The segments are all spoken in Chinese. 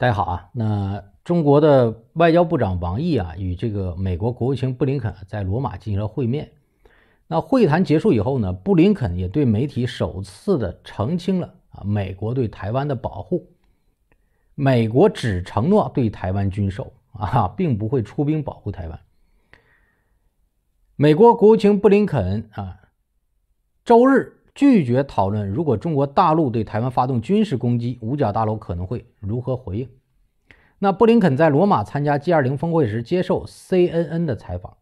大家好啊，那中国的外交部长王毅啊，与这个美国国务卿布林肯在罗马进行了会面。那会谈结束以后呢，布林肯也对媒体首次的澄清了啊，美国对台湾的保护，美国只承诺对台湾军售啊，并不会出兵保护台湾。美国国务卿布林肯啊，周日。拒绝讨论，如果中国大陆对台湾发动军事攻击，五角大楼可能会如何回应？那布林肯在罗马参加 G20 峰会时接受 CNN 的采访，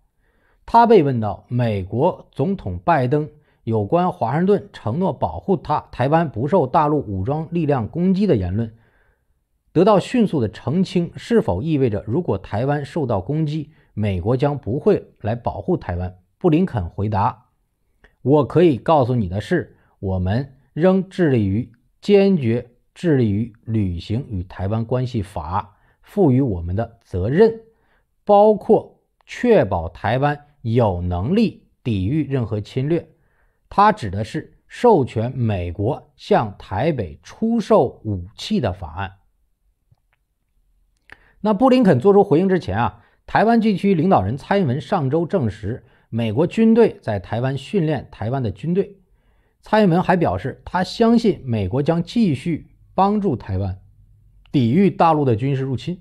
他被问到美国总统拜登有关华盛顿承诺保护他台湾不受大陆武装力量攻击的言论得到迅速的澄清，是否意味着如果台湾受到攻击，美国将不会来保护台湾？布林肯回答。我可以告诉你的是，我们仍致力于坚决致力于履行《与台湾关系法》赋予我们的责任，包括确保台湾有能力抵御任何侵略。它指的是授权美国向台北出售武器的法案。那布林肯作出回应之前啊，台湾地区领导人蔡英文上周证实。美国军队在台湾训练台湾的军队。蔡英文还表示，他相信美国将继续帮助台湾抵御大陆的军事入侵。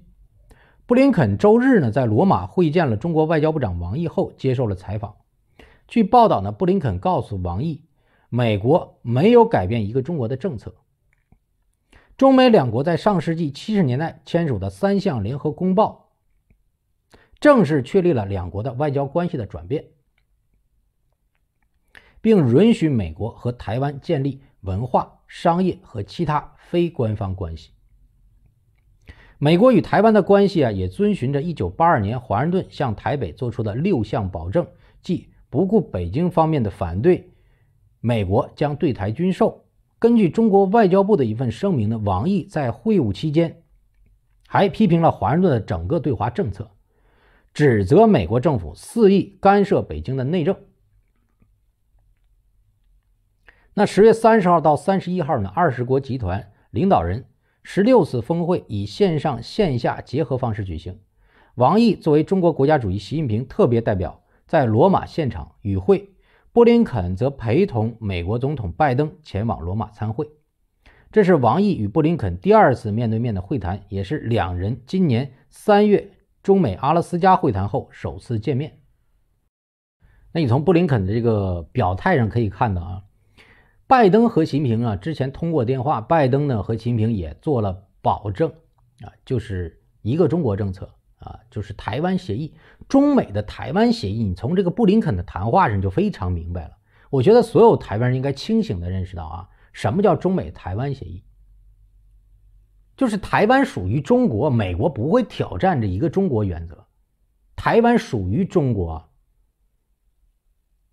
布林肯周日呢在罗马会见了中国外交部长王毅后接受了采访。据报道呢，布林肯告诉王毅，美国没有改变一个中国的政策。中美两国在上世纪七十年代签署的三项联合公报，正式确立了两国的外交关系的转变。并允许美国和台湾建立文化、商业和其他非官方关系。美国与台湾的关系啊，也遵循着1982年华盛顿向台北做出的六项保证，即不顾北京方面的反对，美国将对台军售。根据中国外交部的一份声明呢，王毅在会晤期间还批评了华盛顿的整个对华政策，指责美国政府肆意干涉北京的内政。那十月三十号到三十一号呢？二十国集团领导人十六次峰会以线上线下结合方式举行。王毅作为中国国家主席习近平特别代表，在罗马现场与会。布林肯则陪同美国总统拜登前往罗马参会。这是王毅与布林肯第二次面对面的会谈，也是两人今年三月中美阿拉斯加会谈后首次见面。那你从布林肯的这个表态上可以看到啊。拜登和习近平啊，之前通过电话，拜登呢和习近平也做了保证啊，就是一个中国政策啊，就是台湾协议，中美的台湾协议。你从这个布林肯的谈话上就非常明白了。我觉得所有台湾人应该清醒的认识到啊，什么叫中美台湾协议？就是台湾属于中国，美国不会挑战这一个中国原则。台湾属于中国。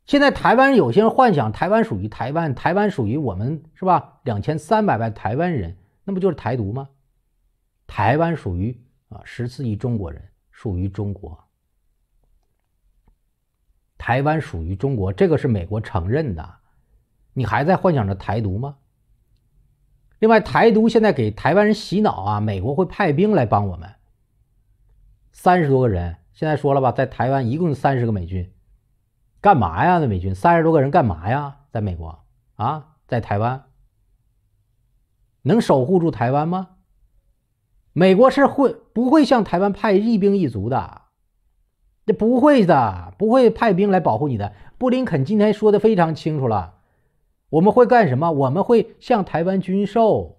现在台湾有些人幻想台湾属于台湾，台湾属于我们是吧？两千三百万台湾人，那不就是台独吗？台湾属于啊，十四亿中国人属于中国。台湾属于中国，这个是美国承认的。你还在幻想着台独吗？另外，台独现在给台湾人洗脑啊，美国会派兵来帮我们。三十多个人，现在说了吧，在台湾一共三十个美军。干嘛呀？那美军三十多个人干嘛呀？在美国啊，在台湾，能守护住台湾吗？美国是会不会向台湾派一兵一卒的？这不会的，不会派兵来保护你的。布林肯今天说的非常清楚了，我们会干什么？我们会向台湾军售，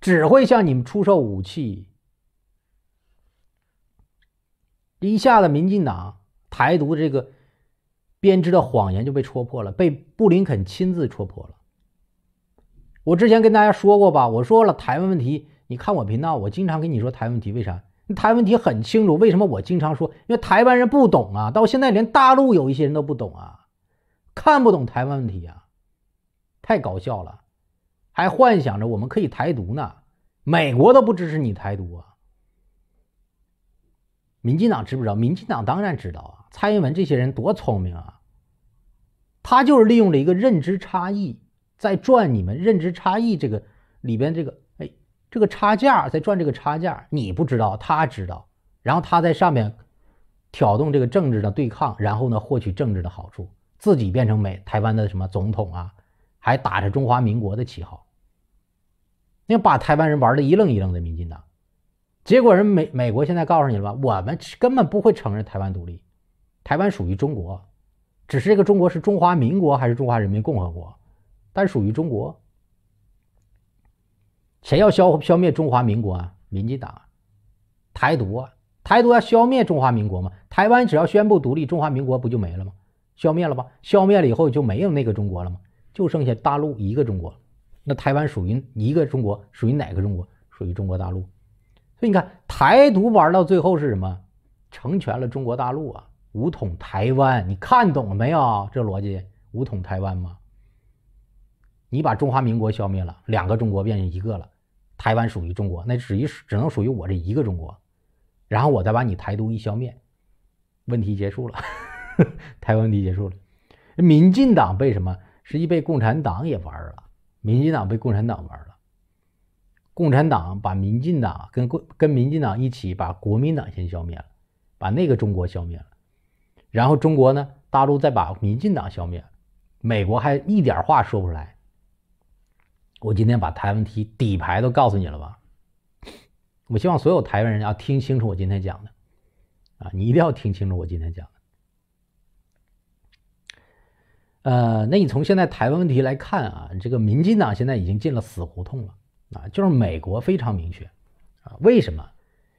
只会向你们出售武器。一下子，民进党、台独这个。编织的谎言就被戳破了，被布林肯亲自戳破了。我之前跟大家说过吧，我说了台湾问题，你看我频道，我经常跟你说台湾问题，为啥？台湾问题很清楚，为什么我经常说？因为台湾人不懂啊，到现在连大陆有一些人都不懂啊，看不懂台湾问题啊，太搞笑了，还幻想着我们可以台独呢，美国都不支持你台独啊。民进党知不知道？民进党当然知道啊！蔡英文这些人多聪明啊！他就是利用了一个认知差异，在赚你们认知差异这个里边这个，哎，这个差价在赚这个差价。你不知道，他知道，然后他在上面挑动这个政治的对抗，然后呢，获取政治的好处，自己变成美台湾的什么总统啊，还打着中华民国的旗号，那把台湾人玩的一愣一愣的。民进党。结果人美美国现在告诉你了吧，我们根本不会承认台湾独立，台湾属于中国，只是这个中国是中华民国还是中华人民共和国，但属于中国。谁要消消灭中华民国啊？民进党，台独，啊？台独要消灭中华民国吗？台湾只要宣布独立，中华民国不就没了吗？消灭了吧？消灭了以后就没有那个中国了吗？就剩下大陆一个中国，那台湾属于一个中国，属于哪个中国？属于中国大陆。所以你看，台独玩到最后是什么？成全了中国大陆啊，武统台湾。你看懂了没有？这逻辑，武统台湾吗？你把中华民国消灭了，两个中国变成一个了，台湾属于中国，那只一只能属于我这一个中国。然后我再把你台独一消灭，问题结束了，台湾问题结束了。民进党被什么？实际被共产党也玩了，民进党被共产党玩了。共产党把民进党跟跟民进党一起把国民党先消灭了，把那个中国消灭了，然后中国呢，大陆再把民进党消灭，美国还一点话说不出来。我今天把台湾问题底牌都告诉你了吧？我希望所有台湾人要听清楚我今天讲的，啊，你一定要听清楚我今天讲的。呃，那你从现在台湾问题来看啊，这个民进党现在已经进了死胡同了。啊，就是美国非常明确，啊，为什么？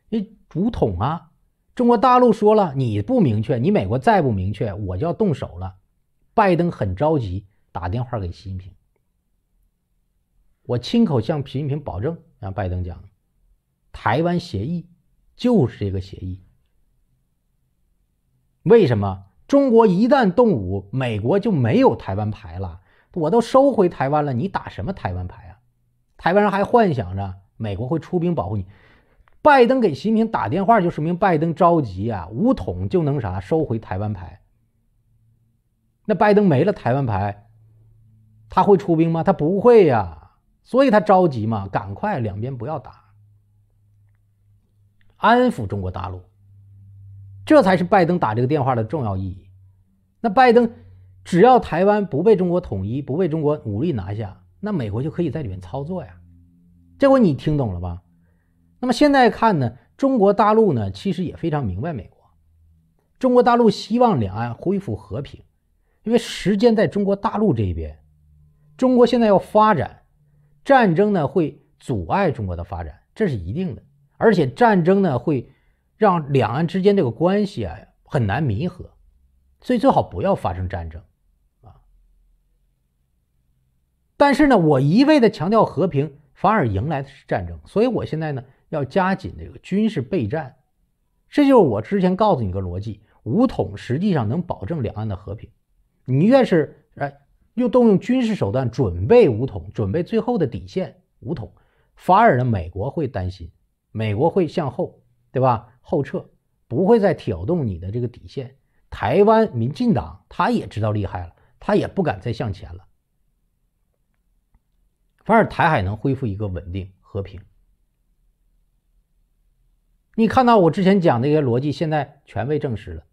你主统啊，中国大陆说了，你不明确，你美国再不明确，我就要动手了。拜登很着急，打电话给习近平，我亲口向习近平保证让拜登讲，台湾协议就是这个协议。为什么中国一旦动武，美国就没有台湾牌了？我都收回台湾了，你打什么台湾牌？台湾人还幻想着美国会出兵保护你。拜登给习近平打电话，就说明拜登着急啊，武统就能啥收回台湾牌。那拜登没了台湾牌，他会出兵吗？他不会呀，所以他着急嘛，赶快两边不要打，安抚中国大陆。这才是拜登打这个电话的重要意义。那拜登只要台湾不被中国统一，不被中国武力拿下。那美国就可以在里面操作呀，这回你听懂了吧？那么现在看呢，中国大陆呢其实也非常明白美国。中国大陆希望两岸恢复和平，因为时间在中国大陆这一边，中国现在要发展，战争呢会阻碍中国的发展，这是一定的。而且战争呢会让两岸之间这个关系啊很难弥合，所以最好不要发生战争。但是呢，我一味的强调和平，反而迎来的是战争。所以我现在呢，要加紧这个军事备战。这就是我之前告诉你个逻辑：武统实际上能保证两岸的和平。你越是哎，又动用军事手段准备武统，准备最后的底线武统，反而呢，美国会担心，美国会向后，对吧？后撤，不会再挑动你的这个底线。台湾民进党他也知道厉害了，他也不敢再向前了。反而台海能恢复一个稳定和平。你看到我之前讲的这些逻辑，现在全被证实了。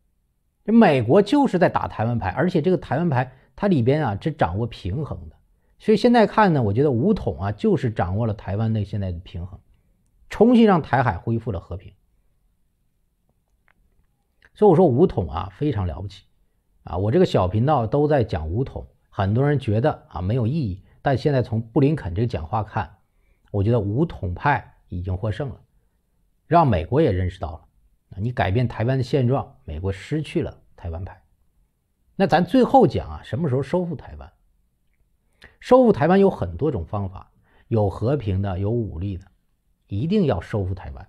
这美国就是在打台湾牌，而且这个台湾牌它里边啊只掌握平衡的。所以现在看呢，我觉得武统啊就是掌握了台湾的现在的平衡，重新让台海恢复了和平。所以我说武统啊非常了不起，啊，我这个小频道都在讲武统，很多人觉得啊没有意义。但现在从布林肯这个讲话看，我觉得武统派已经获胜了，让美国也认识到了啊，你改变台湾的现状，美国失去了台湾牌。那咱最后讲啊，什么时候收复台湾？收复台湾有很多种方法，有和平的，有武力的，一定要收复台湾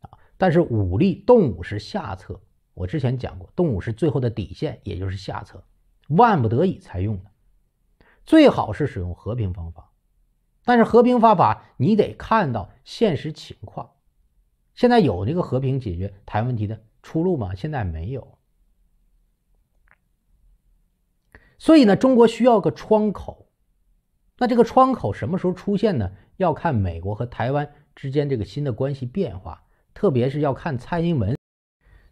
啊。但是武力动武是下策，我之前讲过，动武是最后的底线，也就是下策，万不得已才用的。最好是使用和平方法，但是和平方法你得看到现实情况。现在有这个和平解决台湾问题的出路吗？现在没有。所以呢，中国需要个窗口。那这个窗口什么时候出现呢？要看美国和台湾之间这个新的关系变化，特别是要看蔡英文。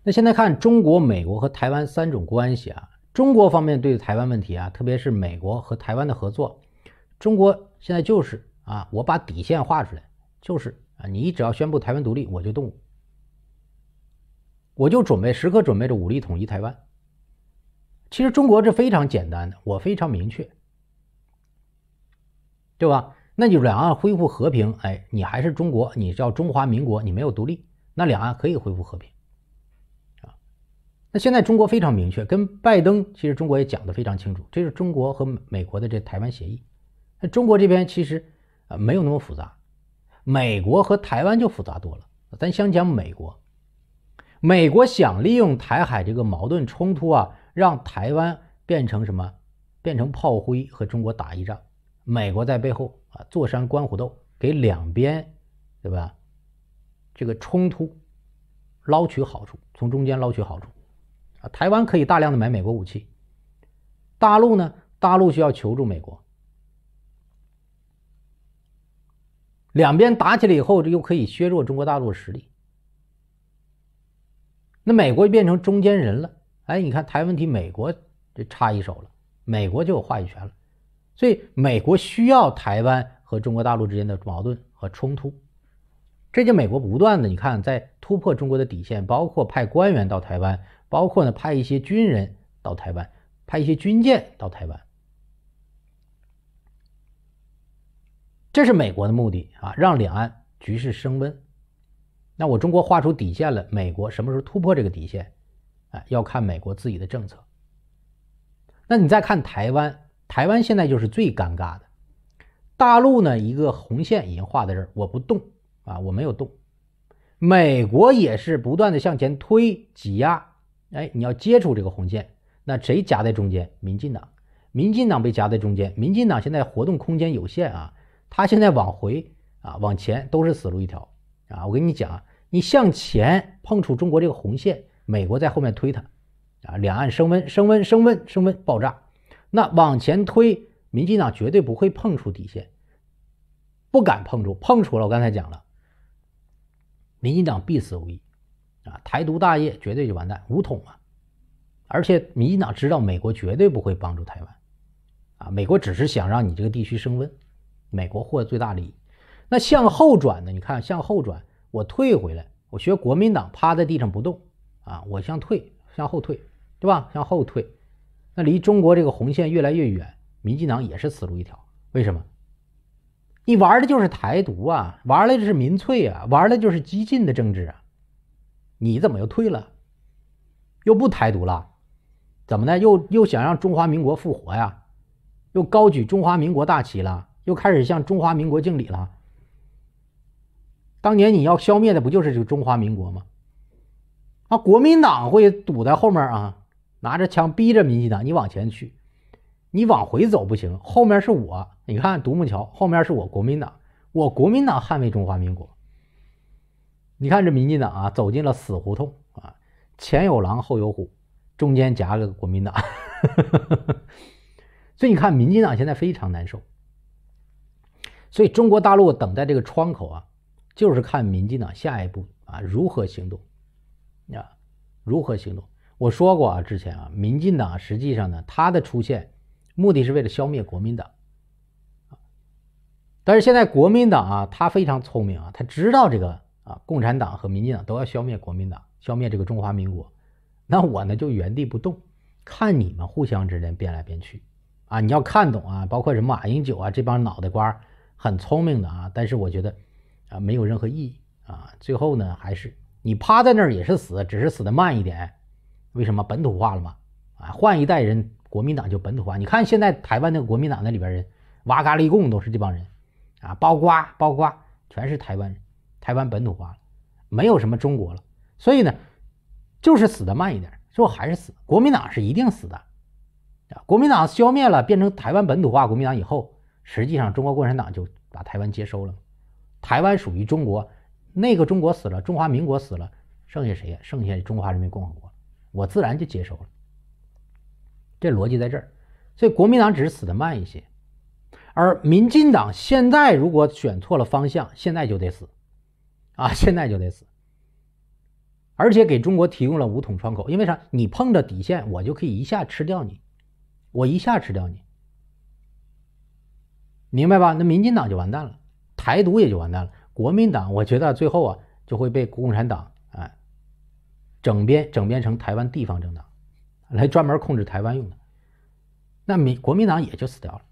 那现在看中国、美国和台湾三种关系啊。中国方面对台湾问题啊，特别是美国和台湾的合作，中国现在就是啊，我把底线画出来，就是啊，你只要宣布台湾独立，我就动武，我就准备时刻准备着武力统一台湾。其实中国这非常简单的，我非常明确，对吧？那就两岸恢复和平，哎，你还是中国，你叫中华民国，你没有独立，那两岸可以恢复和平。那现在中国非常明确，跟拜登其实中国也讲的非常清楚，这是中国和美国的这台湾协议。那中国这边其实啊没有那么复杂，美国和台湾就复杂多了。咱先讲美国，美国想利用台海这个矛盾冲突啊，让台湾变成什么？变成炮灰和中国打一仗。美国在背后啊坐山观虎斗，给两边对吧这个冲突捞取好处，从中间捞取好处。啊，台湾可以大量的买美国武器，大陆呢，大陆需要求助美国，两边打起来以后，这又可以削弱中国大陆的实力。那美国就变成中间人了，哎，你看台问题，美国这插一手了，美国就有话语权了，所以美国需要台湾和中国大陆之间的矛盾和冲突，这就美国不断的，你看在突破中国的底线，包括派官员到台湾。包括呢，派一些军人到台湾，派一些军舰到台湾，这是美国的目的啊，让两岸局势升温。那我中国画出底线了，美国什么时候突破这个底线？啊，要看美国自己的政策。那你再看台湾，台湾现在就是最尴尬的。大陆呢，一个红线已经画在这儿，我不动啊，我没有动。美国也是不断的向前推、挤压。哎，你要接触这个红线，那谁夹在中间？民进党，民进党被夹在中间。民进党现在活动空间有限啊，他现在往回啊往前都是死路一条啊！我跟你讲啊，你向前碰触中国这个红线，美国在后面推他，啊，两岸升温升温升温升温爆炸。那往前推，民进党绝对不会碰触底线，不敢碰触，碰触了我刚才讲了，民进党必死无疑。啊，台独大业绝对就完蛋，武统啊！而且民进党知道美国绝对不会帮助台湾，啊，美国只是想让你这个地区升温，美国获最大利益。那向后转呢？你看向后转，我退回来，我学国民党趴在地上不动，啊，我向退向后退，对吧？向后退，那离中国这个红线越来越远，民进党也是死路一条。为什么？你玩的就是台独啊，玩的就是民粹啊，玩的就是激进的政治啊。你怎么又退了？又不台独了？怎么的？又又想让中华民国复活呀？又高举中华民国大旗了？又开始向中华民国敬礼了？当年你要消灭的不就是这个中华民国吗？啊，国民党会堵在后面啊，拿着枪逼着民进党你往前去，你往回走不行，后面是我。你看独木桥后面是我国民党，我国民党捍卫中华民国。你看这民进党啊，走进了死胡同啊，前有狼，后有虎，中间夹个国民党，所以你看民进党现在非常难受。所以中国大陆等待这个窗口啊，就是看民进党下一步啊如何行动，啊，如何行动。我说过啊，之前啊，民进党实际上呢，它的出现目的是为了消灭国民党，但是现在国民党啊，他非常聪明啊，他知道这个。啊，共产党和民进党都要消灭国民党，消灭这个中华民国，那我呢就原地不动，看你们互相之间变来变去。啊，你要看懂啊，包括什么马英九啊，这帮脑袋瓜很聪明的啊，但是我觉得啊，没有任何意义啊。最后呢，还是你趴在那儿也是死，只是死的慢一点。为什么本土化了嘛，啊，换一代人，国民党就本土化。你看现在台湾那个国民党那里边人，哇嘎立贡都是这帮人，啊，包瓜包瓜，全是台湾人。台湾本土化了，没有什么中国了，所以呢，就是死的慢一点，最后还是死。国民党是一定死的，啊，国民党消灭了，变成台湾本土化国民党以后，实际上中国共产党就把台湾接收了，台湾属于中国，那个中国死了，中华民国死了，剩下谁呀？剩下中华人民共和国，我自然就接收了，这逻辑在这儿。所以国民党只是死的慢一些，而民进党现在如果选错了方向，现在就得死。啊，现在就得死，而且给中国提供了五桶窗口，因为啥？你碰着底线，我就可以一下吃掉你，我一下吃掉你，明白吧？那民进党就完蛋了，台独也就完蛋了，国民党我觉得最后啊，就会被共产党啊整编，整编成台湾地方政党，来专门控制台湾用的，那民国民党也就死掉了。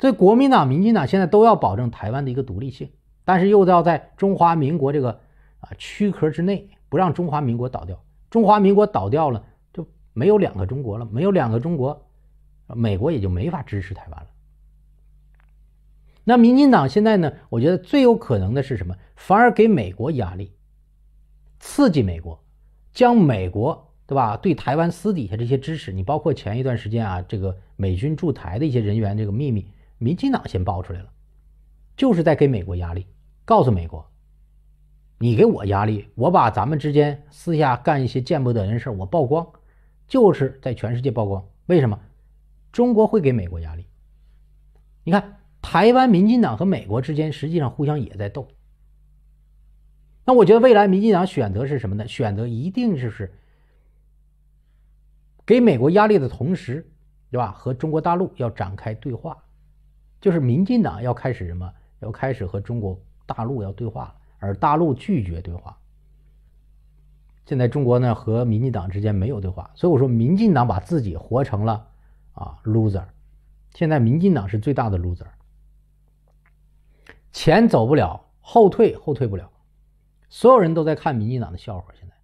所以国民党、民进党现在都要保证台湾的一个独立性。但是又要在中华民国这个啊躯壳之内，不让中华民国倒掉。中华民国倒掉了，就没有两个中国了，没有两个中国，美国也就没法支持台湾了。那民进党现在呢？我觉得最有可能的是什么？反而给美国压力，刺激美国，将美国对吧？对台湾私底下这些支持，你包括前一段时间啊，这个美军驻台的一些人员这个秘密，民进党先爆出来了，就是在给美国压力。告诉美国，你给我压力，我把咱们之间私下干一些见不得人的事我曝光，就是在全世界曝光。为什么中国会给美国压力？你看，台湾民进党和美国之间实际上互相也在斗。那我觉得未来民进党选择是什么呢？选择一定就是给美国压力的同时，对吧？和中国大陆要展开对话，就是民进党要开始什么？要开始和中国。大陆要对话，而大陆拒绝对话。现在中国呢和民进党之间没有对话，所以我说民进党把自己活成了啊 loser。现在民进党是最大的 loser，前走不了，后退后退不了，所有人都在看民进党的笑话。现在，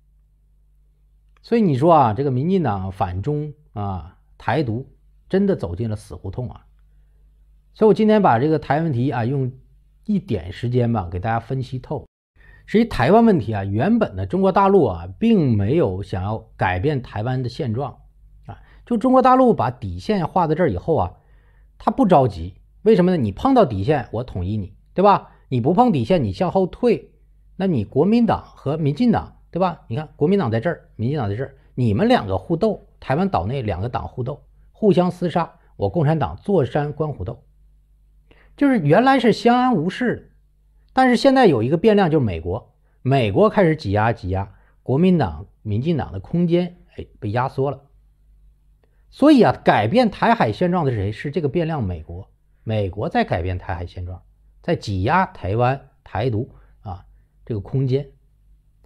所以你说啊，这个民进党反中啊台独，真的走进了死胡同啊。所以，我今天把这个台湾问题啊用。一点时间吧，给大家分析透。实际台湾问题啊，原本呢，中国大陆啊，并没有想要改变台湾的现状啊。就中国大陆把底线画在这儿以后啊，他不着急。为什么呢？你碰到底线，我统一你，对吧？你不碰底线，你向后退，那你国民党和民进党，对吧？你看国民党在这儿，民进党在这儿，你们两个互斗，台湾岛内两个党互斗，互相厮杀，我共产党坐山观虎斗。就是原来是相安无事，但是现在有一个变量，就是美国，美国开始挤压挤压国民党、民进党的空间，哎，被压缩了。所以啊，改变台海现状的是谁？是这个变量，美国，美国在改变台海现状，在挤压台湾台独啊这个空间，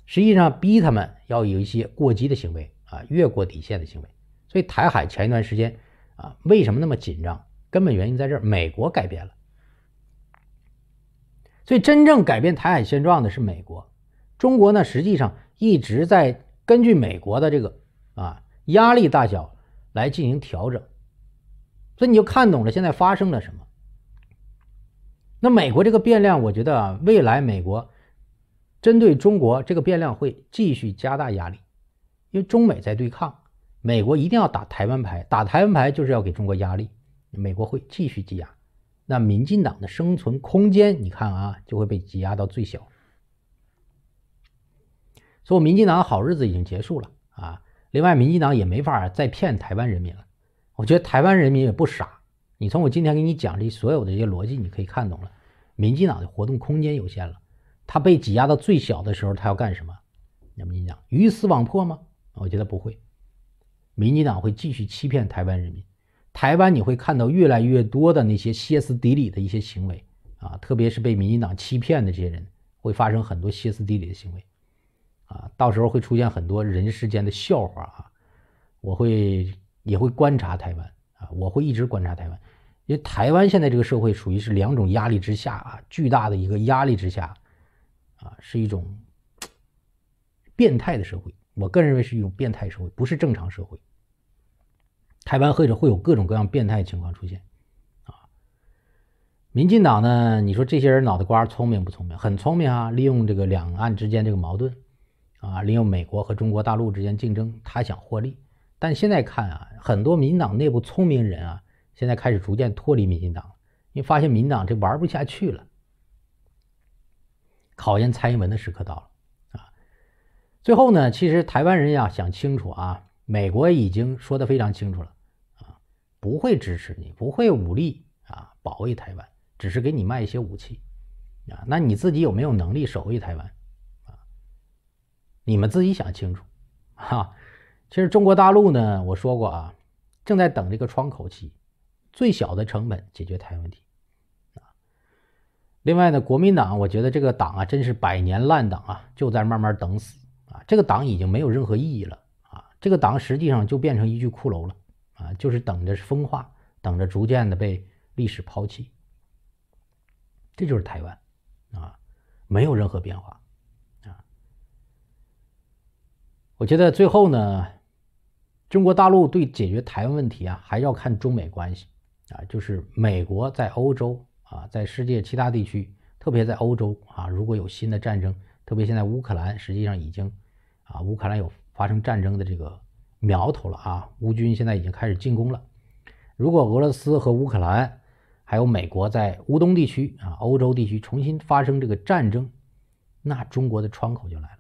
实际上逼他们要有一些过激的行为啊，越过底线的行为。所以台海前一段时间啊，为什么那么紧张？根本原因在这儿，美国改变了。所以真正改变台海现状的是美国，中国呢实际上一直在根据美国的这个啊压力大小来进行调整，所以你就看懂了现在发生了什么。那美国这个变量，我觉得啊、未来美国针对中国这个变量会继续加大压力，因为中美在对抗，美国一定要打台湾牌，打台湾牌就是要给中国压力，美国会继续积压。那民进党的生存空间，你看啊，就会被挤压到最小。所以民进党的好日子已经结束了啊！另外，民进党也没法再骗台湾人民了。我觉得台湾人民也不傻。你从我今天给你讲这所有的这些逻辑，你可以看懂了。民进党的活动空间有限了，他被挤压到最小的时候，他要干什么？那你讲鱼死网破吗？我觉得不会，民进党会继续欺骗台湾人民。台湾你会看到越来越多的那些歇斯底里的一些行为啊，特别是被民进党欺骗的这些人，会发生很多歇斯底里的行为啊，到时候会出现很多人世间的笑话啊。我会也会观察台湾啊，我会一直观察台湾，因为台湾现在这个社会属于是两种压力之下啊，巨大的一个压力之下啊，是一种变态的社会。我个人认为是一种变态社会，不是正常社会。台湾或者会有各种各样变态情况出现，啊，民进党呢？你说这些人脑袋瓜聪明不聪明？很聪明啊，利用这个两岸之间这个矛盾，啊，利用美国和中国大陆之间竞争，他想获利。但现在看啊，很多民党内部聪明人啊，现在开始逐渐脱离民进党，因为发现民党这玩不下去了。考验蔡英文的时刻到了，啊，最后呢，其实台湾人要想清楚啊。美国已经说得非常清楚了，啊，不会支持你，不会武力啊保卫台湾，只是给你卖一些武器，啊，那你自己有没有能力守卫台湾，啊，你们自己想清楚，哈。其实中国大陆呢，我说过啊，正在等这个窗口期，最小的成本解决台湾问题，啊。另外呢，国民党，我觉得这个党啊，真是百年烂党啊，就在慢慢等死啊，这个党已经没有任何意义了。这个党实际上就变成一具骷髅了，啊，就是等着风化，等着逐渐的被历史抛弃。这就是台湾，啊，没有任何变化，啊。我觉得最后呢，中国大陆对解决台湾问题啊，还要看中美关系，啊，就是美国在欧洲啊，在世界其他地区，特别在欧洲啊，如果有新的战争，特别现在乌克兰实际上已经啊，乌克兰有。发生战争的这个苗头了啊！乌军现在已经开始进攻了。如果俄罗斯和乌克兰还有美国在乌东地区啊、欧洲地区重新发生这个战争，那中国的窗口就来了。